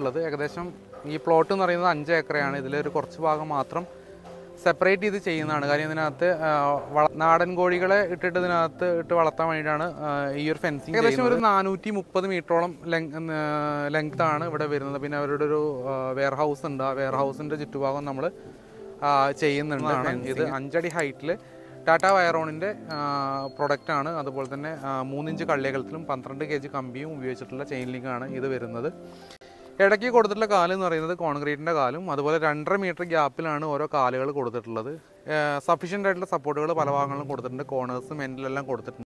ഉള്ളത് ഏകദേശം ഈ പ്ലോട്ട് എന്ന് പറയുന്നത് അഞ്ച് ഏക്കറയാണ് ഇതിലൊരു കുറച്ച് ഭാഗം മാത്രം സെപ്പറേറ്റ് ചെയ്ത് ചെയ്യുന്നതാണ് കാര്യം ഇതിനകത്ത് നാടൻ കോഴികളെ ഇട്ടിട്ട് ഇതിനകത്ത് ഇട്ട് വളർത്താൻ വേണ്ടിയിട്ടാണ് ഈ ഒരു ഫെൻസിങ് ഏകദേശം ഒരു നാനൂറ്റി മുപ്പത് മീറ്ററോളം ലെങ്ത് ആണ് ഇവിടെ വരുന്നത് പിന്നെ അവരുടെ ഒരു വെയർ ഹൗസ് ഉണ്ട് ആ വെയർ ഹൗസിൻ്റെ ചുറ്റുഭാഗം നമ്മൾ ചെയ്യുന്നുണ്ടാണ് ഇത് അഞ്ചടി ഹൈറ്റിൽ ടാറ്റ വയറോണിൻ്റെ ആണ് അതുപോലെ തന്നെ മൂന്നിഞ്ച് കള്ളികളത്തിലും പന്ത്രണ്ട് കെ ജി കമ്പിയും ഉപയോഗിച്ചിട്ടുള്ള ചെയിൻ ലിങ്കാണ് ഇത് വരുന്നത് ഇടയ്ക്ക് കൊടുത്തിട്ടുള്ള കാലം എന്ന് പറയുന്നത് കോൺക്രീറ്റിൻ്റെ കാലും അതുപോലെ രണ്ടര മീറ്റർ ഗ്യാപ്പിലാണ് ഓരോ കാലുകൾ കൊടുത്തിട്ടുള്ളത് സഫീഷ്യൻ്റ് ആയിട്ടുള്ള സപ്പോർട്ടുകൾ പല ഭാഗങ്ങളിലും കൊടുത്തിട്ടുണ്ട് കോണേഴ്സും എല്ലാം കൊടുത്തിട്ടുണ്ട്